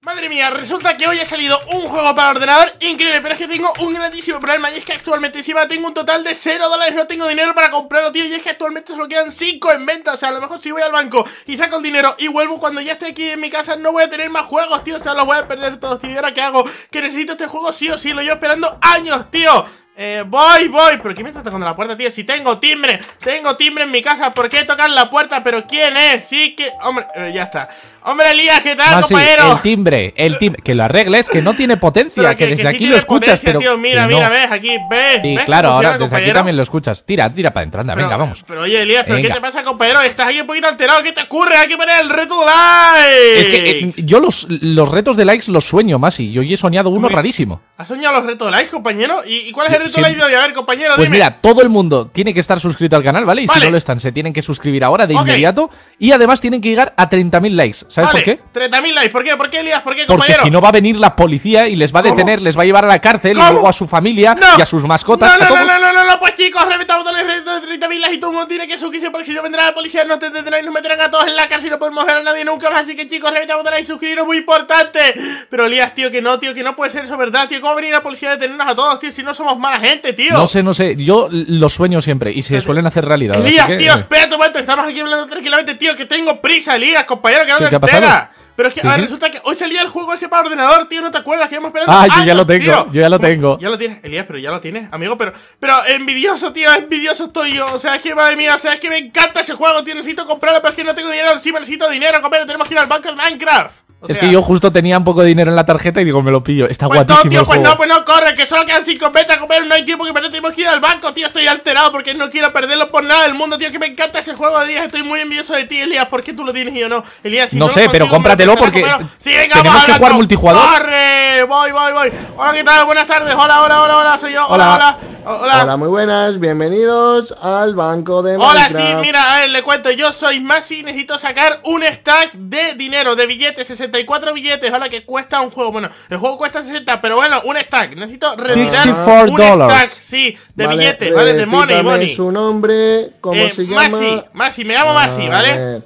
Madre mía, resulta que hoy ha salido un juego para ordenador increíble Pero es que tengo un grandísimo problema Y es que actualmente encima tengo un total de 0 dólares No tengo dinero para comprarlo, tío Y es que actualmente solo quedan 5 en venta O sea, a lo mejor si voy al banco y saco el dinero y vuelvo Cuando ya esté aquí en mi casa no voy a tener más juegos, tío O sea, los voy a perder todos, tío ¿Y ahora qué hago? Que necesito este juego sí o sí Lo llevo esperando años, tío eh, voy, voy. ¿Pero qué me está tocando la puerta, tío? Si tengo timbre, tengo timbre en mi casa. ¿Por qué tocar la puerta? ¿Pero quién es? Sí, que. Hombre, eh, ya está. Hombre, Elías, ¿qué tal, ah, compañero? el timbre, el timbre. Que lo arregles, que no tiene potencia. Que, desde aquí lo escuchas. tío. Mira, mira, ves aquí, ves. Sí, claro, ahora desde aquí también lo escuchas. Tira, tira para Anda, Venga, vamos. Pero oye, Elías, ¿pero qué te pasa, compañero? Estás ahí un poquito alterado. ¿Qué te ocurre? Hay que poner el reto de likes. Es que eh, yo los, los retos de likes los sueño, Masi. Yo hoy he soñado uno rarísimo. ¿Has soñado los retos de likes, compañero? ¿Y, y cuál es el reto? Pues compañero? Pues mira, todo el mundo tiene que estar suscrito al canal, ¿vale? Y si no lo están, se tienen que suscribir ahora de inmediato. Y además tienen que llegar a 30.000 likes. ¿Sabes por qué? 30.000 likes. ¿Por qué? ¿Por qué, Lías? ¿Por qué, compañero? Porque si no va a venir la policía y les va a detener, les va a llevar a la cárcel y luego a su familia y a sus mascotas. No, no, no, no, no, no, no, pues chicos, reventamos de 30.000 likes y todo el mundo tiene que suscribirse porque si no vendrá la policía, te detendrán y nos meterán a todos en la cárcel y no podemos ver a nadie nunca más. Así que chicos, reventamos de y suscribiros, muy importante. Pero Lías, tío, que no, tío, que no puede ser eso, ¿verdad, tío? ¿Cómo va a venir la policía a detenernos a todos, tío, si no somos malas gente, tío. No sé, no sé. Yo lo sueño siempre y se suelen hacer realidad. Elías, tío, eh. espérate un momento. Estamos aquí hablando tranquilamente, tío, que tengo prisa, Elías, compañero, que no me entera. Pero es que resulta que hoy salía el juego ese para ordenador, tío, ¿no te acuerdas? Que hemos esperado Ah, yo ya lo tengo, yo ya lo tengo. Ya lo tienes, Elías, pero ya lo tienes, amigo, pero. Pero envidioso, tío, envidioso estoy yo. O sea, es que madre mía, o sea, es que me encanta ese juego, tío. Necesito comprarlo, pero es que no tengo dinero me necesito dinero, comer, tenemos que ir al banco de Minecraft es que yo justo tenía un poco de dinero en la tarjeta y digo, me lo pillo. Está pues No, tío, pues no, pues no, corre, que solo quedan 5 vete a comer. No hay tiempo que perder, tenemos que ir al banco, tío. Estoy alterado porque no quiero perderlo por nada del mundo, tío. Que me encanta ese juego, Elías. Estoy muy envidioso de ti, Elías. ¿Por qué tú lo tienes y yo no? Elías, si no, no sé, pero cómpratelo porque. Sí, venga, tenemos que jugar multijugador. Corre, voy, voy, voy. Hola, ¿qué tal? Buenas tardes. Hola, hola, hola, hola. Soy yo. Hola, hola. Hola, hola. muy buenas. Bienvenidos al banco de Minecraft. Hola, sí, mira, a ver, le cuento. Yo soy Maxi y necesito sacar un stack de dinero, de billetes, 64 billetes, vale, que cuesta un juego. Bueno, el juego cuesta 60, pero bueno, un stack. Necesito retirar un stack, sí, de billetes, eh, ¿vale? De money, money. su nombre, cómo eh, se llama. Masi, Masi, me llamo Masi, ¿vale?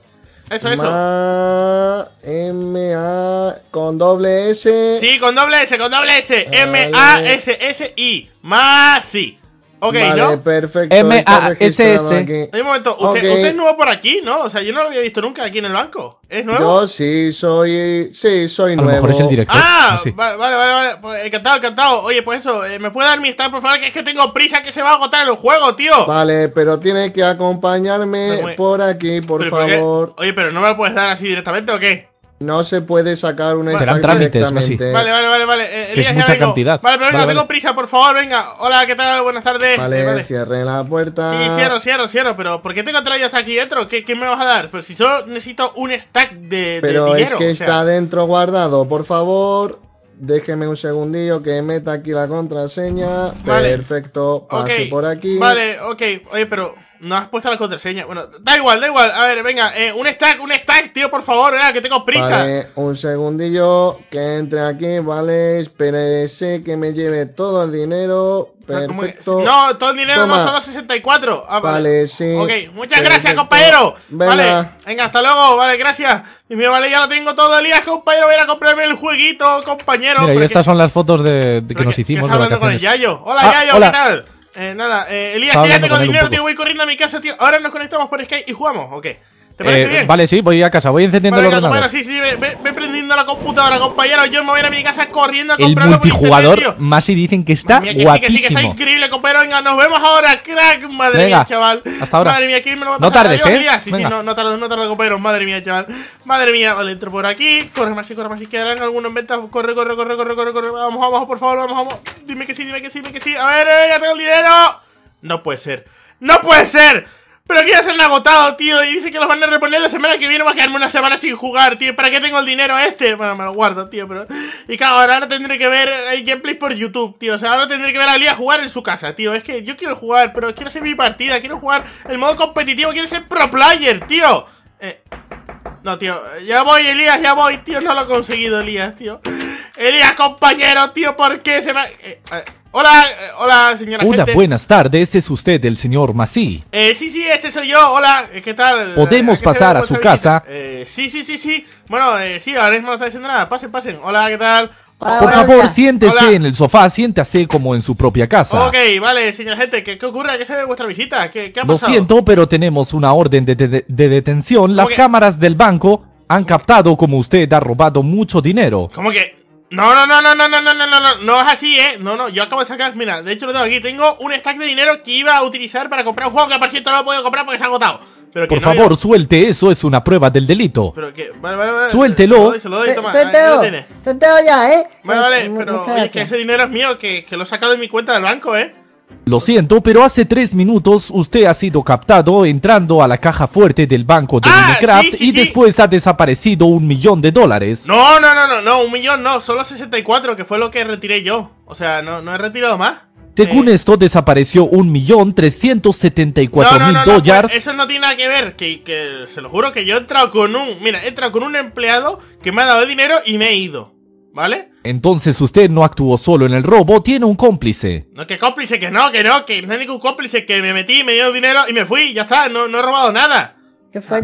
Eso, eso. M A con doble S. Sí, con doble S, con doble S. M A S S I. Masi. Ok, vale, ¿no? perfecto. m a s s Un momento, usted, es nuevo por aquí, ¿no? O sea, yo no lo había visto nunca aquí en el banco. ¿Es nuevo? Yo sí, soy. Sí, soy nuevo. A lo mejor el director. Ah, vale, vale, vale. Pues, encantado, encantado. Oye, pues eso, eh, ¿me puede dar mi stand, por favor? Que es que tengo prisa, que se va a agotar el juego, tío. Vale, pero tienes que acompañarme pues, por aquí, por favor. Oye, pero ¿no me lo puedes dar así directamente o qué? No se puede sacar un Serán trámites, Vale, vale, vale, vale. Eh, es mucha cantidad. Vale, pero venga, tengo prisa, por favor, venga. Hola, ¿qué tal? Buenas tardes. Vale, vale. cierre la puerta. Sí, cierro, cierro, cierro. Pero ¿por qué tengo traído aquí dentro? ¿Qué, me vas a dar? Pues si solo necesito un stack de, pero dinero. Pero es que está dentro guardado. Por favor, Déjeme un segundillo que meta aquí la contraseña. Vale. Perfecto. Pase por aquí. Vale, ok. Oye, pero no has puesto la contraseña. Bueno, da igual, da igual. A ver, venga, eh, un stack, un stack, tío, por favor, que tengo prisa. Vale, un segundillo, que entre aquí, vale. Espérese que me lleve todo el dinero. Ah, Perfecto. No, todo el dinero no, solo 64. Ah, vale. sí. Ok, muchas gracias, compañero. Vale, venga, hasta luego. Vale, gracias. Y mira, vale, ya lo tengo todo el día, compañero. Voy a comprarme el jueguito, compañero. y estas son las fotos de, que nos hicimos. estás hablando con el Yayo? Hola, ah, Yayo, ¿qué tal? Eh, nada, eh, Elías, quédate con dinero, tío. Voy corriendo a mi casa, tío. Ahora nos conectamos por Skype y jugamos, ¿o eh, vale, sí, voy a casa, voy encendiendo vale, el ordenador. Bueno, sí, sí, ve, prendiendo la computadora, compañero. Yo me voy a ir a mi casa corriendo a comprar comprarlo El multijugador, más y dicen que está mía, que guapísimo. Sí, que sí, que está increíble, compañero. Venga, nos vemos ahora, crack. Madre mía, chaval. Hasta ahora. Madre mía, aquí me lo va a pasar. ¿eh? No tardes, ¿eh? Sí, sí, no, no tardo, no compañero. Madre mía, chaval. Madre mía, vale, entro por aquí. Corre más y corre más y quedarán algunos ventas. Corre, corre, corre, corre, corre, corre. Vamos, vamos, por favor, vamos, vamos. Dime que sí, dime que sí, dime que sí. A ver, eh, ya tengo el dinero. No puede ser. ¡No puede ser! Pero que ya se han agotado, tío. Y dice que los van a reponer la semana que viene. Va a quedarme una semana sin jugar, tío. ¿Para qué tengo el dinero este? Bueno, me lo guardo, tío. Pero. Y claro, ahora tendré que ver el eh, gameplay por YouTube, tío. O sea, ahora tendré que ver a Lía jugar en su casa, tío. Es que yo quiero jugar, pero quiero ser mi partida. Quiero jugar el modo competitivo. Quiero ser pro player, tío. Eh, no, tío. Eh, ya voy, Elías, ya voy, tío. No lo he conseguido, Elías, tío. Elías, compañero, tío. ¿Por qué se va? Hola, eh, hola, señora. Hola, buenas tardes. ¿Es usted el señor Masí? Eh, sí, sí, ese soy yo. Hola, eh, ¿qué tal? Eh, ¿Podemos pasar a su casa? Eh, sí, sí, sí, sí. Bueno, eh, sí, ahora mismo no está diciendo nada. Pasen, pasen. Hola, ¿qué tal? Por favor, siéntese en el sofá, siéntase como en su propia casa. Ok, vale, señora gente, ¿qué, qué ocurre? ¿Qué se debe vuestra visita? ¿Qué, ha pasado? Lo siento, pero tenemos una orden de, detención. Las cámaras del banco han captado como usted ha robado mucho dinero. ¿Cómo que? No, no, no, no, no, no, no, no, no, no, no es así, ¿eh? No, no, yo acabo de sacar, mira, de hecho lo tengo aquí. Tengo un stack de dinero que iba a utilizar para comprar un juego que por cierto no lo he comprar porque se ha agotado. Pero Por favor, suelte eso, es una prueba del delito. Pero que, vale, vale, vale. Suéltelo. Se ya, ¿eh? Vale, vale, pero oye, que ese dinero es mío, que, que lo he sacado de mi cuenta del banco, ¿eh? Lo siento, pero hace tres minutos usted ha sido captado entrando a la caja fuerte del banco de Minecraft ah, y después ha desaparecido un millón de dólares. No, no, no, no, no, un millón no, solo 64, que fue lo que retiré yo. O sea, no, no he retirado más. Según eh. esto, desapareció un millón trescientos setenta y mil pues, dólares. eso no tiene nada que ver, que, que se lo juro que yo he entrado con un... Mira, he entrado con un empleado que me ha dado dinero y me he ido. ¿Vale? Entonces usted no actuó solo en el robo, tiene un cómplice. No, que cómplice, que no, que no, que no hay ningún cómplice, que me metí, me dio dinero y me fui, ya está, no, no he robado nada.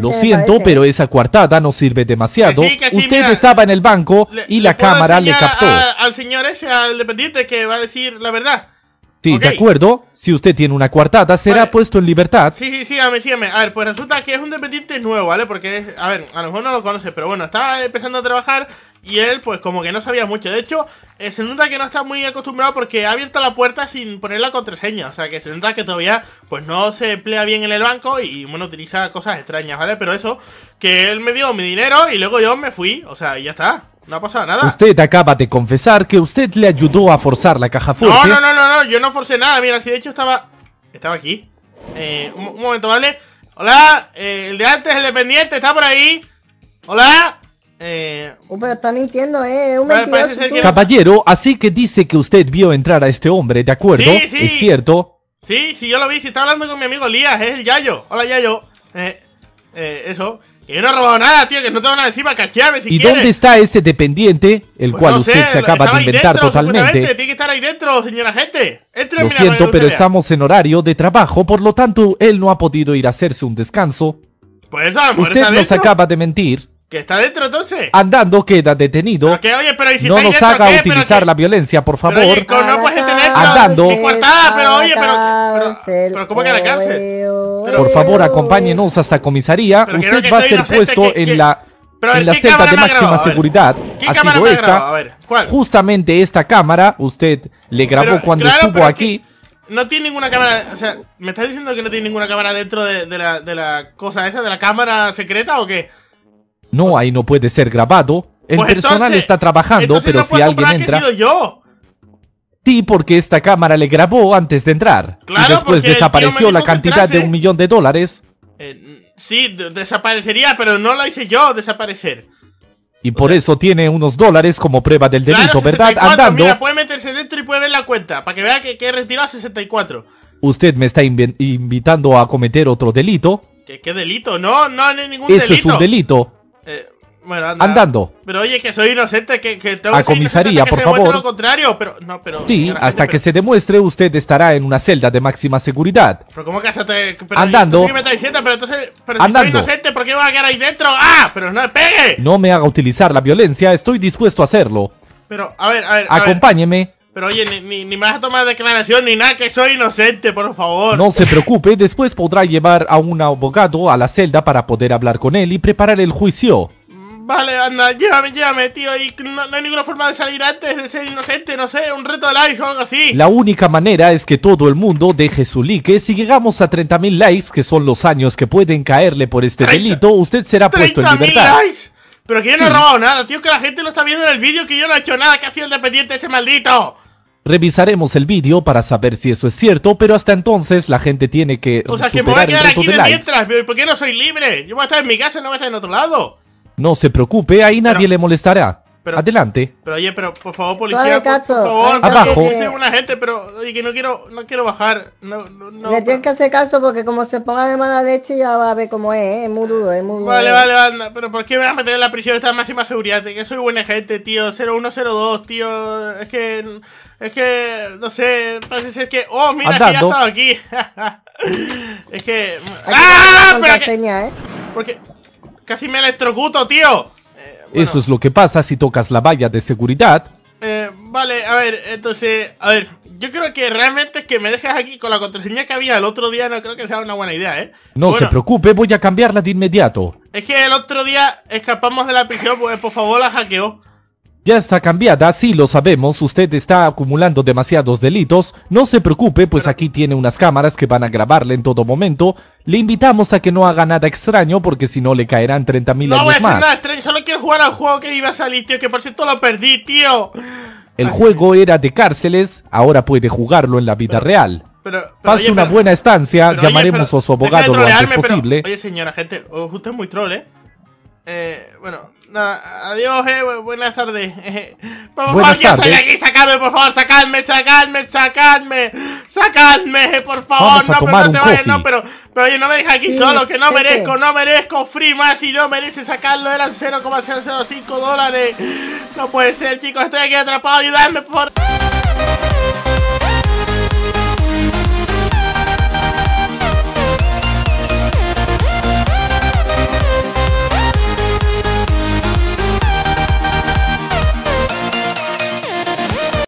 Lo siento, pero esa coartada no sirve demasiado. Usted estaba en el banco y la cámara le captó. al señor ese, al dependiente, que va a decir la verdad. Sí, de acuerdo. Si usted tiene una coartada, será puesto en libertad. Sí, sí, sí, sígame. A ver, pues resulta que es un dependiente nuevo, ¿vale? Porque, a ver, a lo mejor no lo conoce, pero bueno, estaba empezando a trabajar y él, pues como que no sabía mucho. De hecho, eh, se nota que no está muy acostumbrado porque ha abierto la puerta sin poner la contraseña. O sea, que se nota que todavía pues no se emplea bien en el banco y, bueno, utiliza cosas extrañas, ¿vale? Pero eso, que él me dio mi dinero y luego yo me fui. O sea, y ya está. No ha pasado nada. Usted acaba de confesar que usted le ayudó a forzar la caja fuerte. No, no, no, no, yo no forcé nada. Mira, si de hecho estaba... Estaba aquí. Eh, un, momento, ¿vale? Hola, eh, el de antes, el dependiente, está por ahí. Hola. Eh, oh, pero está mintiendo, eh. Un pues, Caballero, así que dice que usted vio entrar a este hombre, ¿de acuerdo? Sí, sí. Es cierto. Sí, sí, yo lo vi. Si está hablando con mi amigo Lías, es el Yayo. Hola, Yayo. Eh, eh eso. Y no he robado nada, tío, que no tengo nada encima, cacheame si ¿Y dónde está este dependiente, el pues cual usted se acaba de inventar totalmente? Tiene que estar ahí dentro, señora gente. lo siento, pero estamos en horario de trabajo, por lo tanto, él no ha podido ir a hacerse un descanso. Pues eso, Usted nos acaba de mentir. ¿Que está dentro entonces? Andando queda detenido. no está nos haga utilizar la violencia, por favor. Andando. ¿cómo que por favor, acompáñenos hasta comisaría. Usted va a ser puesto en la en la celda de máxima seguridad ha sido esta. justamente esta cámara usted le grabó cuando estuvo aquí. No tiene ninguna cámara. O sea, ¿me estás diciendo que no tiene ninguna cámara dentro la, de la cosa esa, de la cámara secreta o qué? No, ahí no puede ser grabado. El pues personal está trabajando, pero si alguien entra. yo. Sí, porque esta cámara le grabó antes de entrar. y después desapareció la cantidad de un millón de dólares. Eh, sí, desaparecería, pero no lo hice yo desaparecer. Y por eso tiene unos dólares como prueba del delito, ¿verdad? Andando. puede meterse dentro y puede ver la cuenta, para que vea que, que retiró a 64. Usted me está invitando a cometer otro delito. ¿Qué, delito? No, no, hay ningún delito. Eso es un delito. Eh, Andando. Pero oye, que soy inocente, que, que tengo A que comisaría, por favor. lo contrario, pero no, pero. Sí, hasta que se demuestre, usted estará en una celda de máxima seguridad. Pero ¿cómo que eso te. Pero Andando. me pero entonces. Pero Andando. soy inocente, ¿por qué voy a quedar ahí dentro? ¡Ah! ¡Pero no me pegue! No me haga utilizar la violencia, estoy dispuesto a hacerlo. Pero, a ver, a ver. Acompáñeme. Pero oye, ni, ni, ni, más a tomar declaración ni nada, que soy inocente, por favor. No se preocupe, después podrá llevar a un abogado a la celda para poder hablar con él y preparar el juicio. Mm, vale, anda, llévame, llévame, tío. Y no, hay ninguna forma de salir antes de ser inocente, no sé, un reto de likes o algo así. La única manera es que todo el mundo deje su like. Si llegamos a 30.000 likes, que son los años que pueden caerle por este delito, usted será puesto en libertad. likes! Pero que yo no he robado nada, tío, que la gente lo está viendo en el vídeo, que yo no he hecho nada, que ha sido el dependiente ese maldito. Revisaremos el vídeo para saber si eso es cierto, pero hasta entonces la gente tiene que. O sea, que me voy a quedar aquí de, mientras, ¿por qué no soy libre? Yo voy a estar en mi casa, no voy a estar en otro lado. No se preocupe, ahí nadie le molestará. Pero, Adelante. Pero oye, pero por favor, policía, por, favor, abajo. Que, una gente, pero oye, que no quiero, no quiero bajar. No, no, no. Le tienes que hacer caso porque como se ponga de mala leche ya va a ver cómo es, ¿eh? es muy duro, es muy duro. Vale, vale, vale, pero ¿por qué me vas a meter en la prisión de esta máxima seguridad? Que soy buena gente, tío, 0102, tío, es que, es que, no sé, parece ser que, oh, mira, Andando. que estado, aquí. es que, ¡ah! pero que, ¿eh? Porque casi me electrocuto, tío. Eso es lo que pasa si tocas la valla de seguridad. Eh, vale, a ver, entonces, a ver, yo creo que realmente Es que me dejas aquí con la contraseña que había el otro día no creo que sea una buena idea, ¿eh? No se preocupe, voy a cambiarla de inmediato. Es que el otro día escapamos de la prisión, pues por favor la hackeó ya está cambiada, sí lo sabemos, usted está acumulando demasiados delitos, no se preocupe, pues aquí tiene unas cámaras que van a grabarle en todo momento, le invitamos a que no haga nada extraño porque si no le caerán 30.000 no No voy a hacer nada solo quiero jugar al juego que iba a salir, tío, que por cierto lo perdí, tío. El juego era de cárceles, ahora puede jugarlo en la vida real. Pase una buena estancia, llamaremos a su abogado lo antes posible. oye señora gente, oh, usted es muy troll, ¿eh? Eh, bueno, adiós, eh, buenas tardes. por favor, soy aquí, sacadme, por favor, sacadme, sacadme, sacadme, sacadme, por favor, no, pero no te vayas, no, pero, oye, no me dejes aquí solo, que no merezco, no merezco free más y no merece sacarlo, eran 0,005 dólares. No puede ser, chicos, estoy aquí atrapado, ayudadme, por favor.